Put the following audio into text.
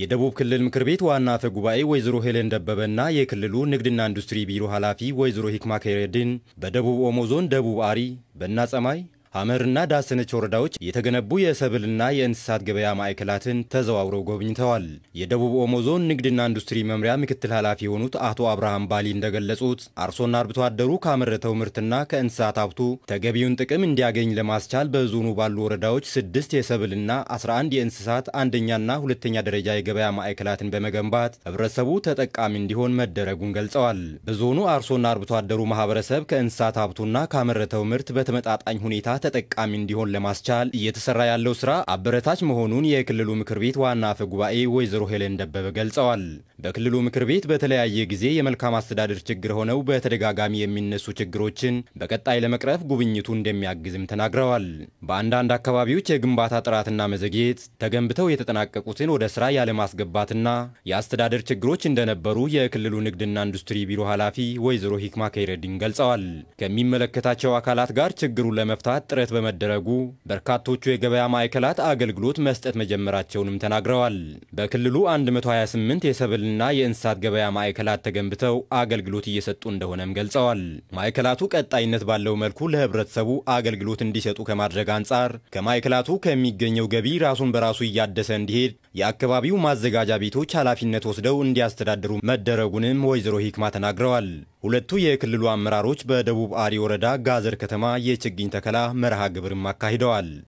የደቡብ ክልል ምክር ቤት ዋና አፈ ጉባኤ ወይዘሮ ሄሌን ደበበና የክልሉ ንግድና ኢንዱስትሪ ቢሮ ኃላፊ ወይዘሮ ሂክማ ከይረዲን በደቡብ ኦሞ ዞን ደቡብ አሪ፣ በእናጸማይ፣ ሐመርና ዳሰነች ወረዳዎች የተገነቡ የሰብልና የእንስሳት ገበያ ማዕከላትን ተዘዋውረው ጎብኝተዋል። የደቡብ ኦሞ ዞን ንግድና ኢንዱስትሪ መምሪያ ምክትል ኃላፊ የሆኑት አቶ አብርሃም ባሊ እንደገለጹት አርሶና አርብቶ አደሩ ካመረተው ምርትና ከእንስሳት ሀብቱ ተገቢውን ጥቅም እንዲያገኝ ለማስቻል በዞኑ ባሉ ወረዳዎች ስድስት የሰብልና 11 የእንስሳት አንደኛና ሁለተኛ ደረጃ የገበያ ማዕከላትን በመገንባት ህብረተሰቡ ተጠቃሚ እንዲሆን መደረጉን ገልጸዋል። በዞኑ አርሶና አርብቶ አደሩ ማህበረሰብ ከእንስሳት ሀብቱና ካመረተው ምርት በተመጣጣኝ ሁኔታ ተጠቃሚ እንዲሆን ለማስቻል እየተሰራ ያለው ስራ አበረታች መሆኑን የክልሉ ምክር ቤት ዋና አፈ ጉባኤ ወይዘሮ ሄለን ደበበ ገልጸዋል። በክልሉ ምክር ቤት በተለያየ ጊዜ የመልካም አስተዳደር ችግር ሆነው በተደጋጋሚ የሚነሱ ችግሮችን በቀጣይ ለመቅረፍ ጉብኝቱ እንደሚያግዝም ተናግረዋል። በአንዳንድ አካባቢዎች የግንባታ ጥራትና መዘግየት፣ ተገንብተው የተጠናቀቁትን ወደ ስራ ያለማስገባትና የአስተዳደር ችግሮች እንደነበሩ የክልሉ ንግድና ኢንዱስትሪ ቢሮ ኃላፊ ወይዘሮ ሂክማ ከይረዲን ገልጸዋል። ከሚመለከታቸው አካላት ጋር ችግሩን ለመፍታት ጥረት በመደረጉ በርካቶቹ የገበያ ማዕከላት አገልግሎት መስጠት መጀመራቸውንም ተናግረዋል። በክልሉ 128 የሰብልና የእንስሳት ገበያ ማዕከላት ተገንብተው አገልግሎት እየሰጡ እንደሆነም ገልጸዋል። ማዕከላቱ ቀጣይነት ባለው መልኩ ለህብረተሰቡ አገልግሎት እንዲሰጡ ከማድረግ አንጻር ከማዕከላቱ ከሚገኘው ገቢ ራሱን በራሱ እያደሰ እንዲሄድ የአካባቢው ማዘጋጃ ቤቶች ኃላፊነት ወስደው እንዲያስተዳድሩ መደረጉንም ወይዘሮ ሂክማ ተናግረዋል። ሁለቱ የክልሉ አመራሮች በደቡብ አሪ ወረዳ ጋዘር ከተማ የችግኝ ተከላ መርሃ ግብርም አካሂደዋል።